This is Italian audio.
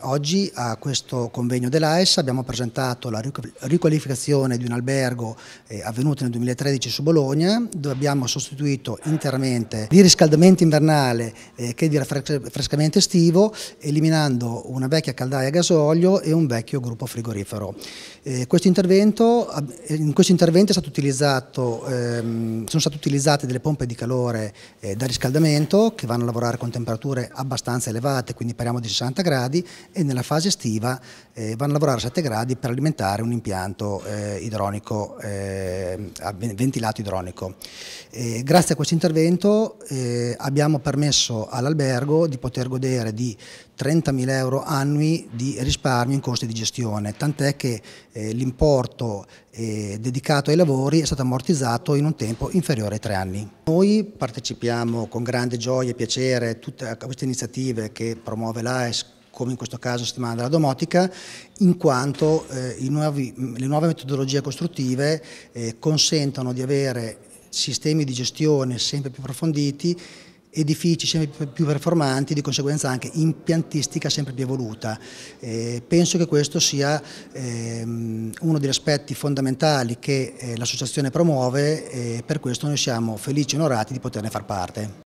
Oggi a questo convegno dell'AES abbiamo presentato la riqualificazione di un albergo eh, avvenuto nel 2013 su Bologna dove abbiamo sostituito interamente di riscaldamento invernale eh, che di raffrescamento estivo eliminando una vecchia caldaia a gasolio e un vecchio gruppo frigorifero. Eh, in questo intervento è stato utilizzato, ehm, sono state utilizzate delle pompe di calore da riscaldamento che vanno a lavorare con temperature abbastanza elevate quindi parliamo di 60 gradi e nella fase estiva eh, vanno a lavorare a 7 gradi per alimentare un impianto eh, idronico, eh, ventilato idronico. Eh, grazie a questo intervento eh, abbiamo permesso all'albergo di poter godere di 30.000 euro annui di risparmio in costi di gestione, tant'è che eh, l'importo dedicato ai lavori è stato ammortizzato in un tempo inferiore ai tre anni. Noi partecipiamo con grande gioia e piacere a tutte queste iniziative che promuove l'AESC come in questo caso settimana della domotica, in quanto eh, nuovi, le nuove metodologie costruttive eh, consentono di avere sistemi di gestione sempre più approfonditi, edifici sempre più performanti, di conseguenza anche impiantistica sempre più evoluta. Eh, penso che questo sia ehm, uno degli aspetti fondamentali che eh, l'associazione promuove e eh, per questo noi siamo felici e onorati di poterne far parte.